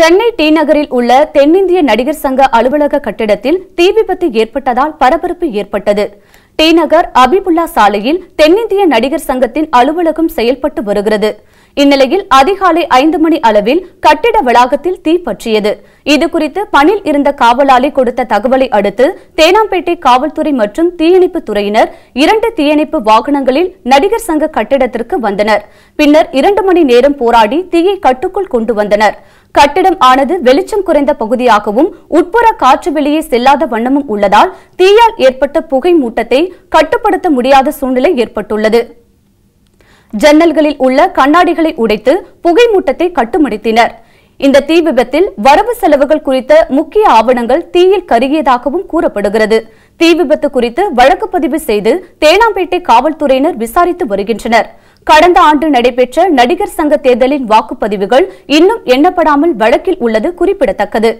Chennai D நகரில் உள்ள தென்னிந்திய நடிகர் சங்க அலுவலக கட்டிடத்தில் தீ விபத்து ஏற்பட்டதால் பரபரப்பு ஏற்பட்டது டி நகர் அபிபுல்லா சாலையில் தென்னிந்திய நடிகர் சங்கத்தின் அலுவலகம் செயல்பட்டு வருகிறது இந்நிலையில் அதிகாலை ஐந்து மணி அளவில் கட்டிட வளாகத்தில் தீ பற்றியது இதுகுறித்து பணியில் இருந்த காவலாளி கொடுத்த தகவலை அடுத்து தேனாம்பேட்டை காவல்துறை மற்றும் தீயணைப்பு துறையினர் இரண்டு தீயணைப்பு வாகனங்களில் நடிகர் சங்க கட்டிடத்திற்கு வந்தனர் பின்னர் இரண்டு மணி நேரம் போராடி தீயை கட்டுக்குள் கொண்டு வந்தனர் கட்டிடம் ஆனது வெளிச்சம் குறைந்த பகுதியாகவும் உட்புற காற்று வெளியே செல்லாத வண்ணமும் உள்ளதால் தீயால் ஏற்பட்ட புகை மூட்டத்தை கட்டுப்படுத்த முடியாத சூழ்நிலை ஏற்பட்டுள்ளது ஜன்னல்களில் உள்ள கண்ணாடிகளை உடைத்து புகை மூட்டத்தை கட்டுமடித்தினர் இந்த தீ விபத்தில் வரவு செலவுகள் குறித்த முக்கிய ஆவணங்கள் தீயில் கருகியதாகவும் கூறப்படுகிறது தீ விபத்து குறித்து வழக்கு பதிவு செய்து தேனாம்பேட்டை காவல்துறையினர் விசாரித்து வருகின்றனர் கடந்த ஆண்டு நடைபெற்ற நடிகர் சங்க தேர்தலின் வாக்குப்பதிவுகள் இன்னும் எண்ணப்படாமல் வழக்கில் உள்ளது குறிப்பிடத்தக்கது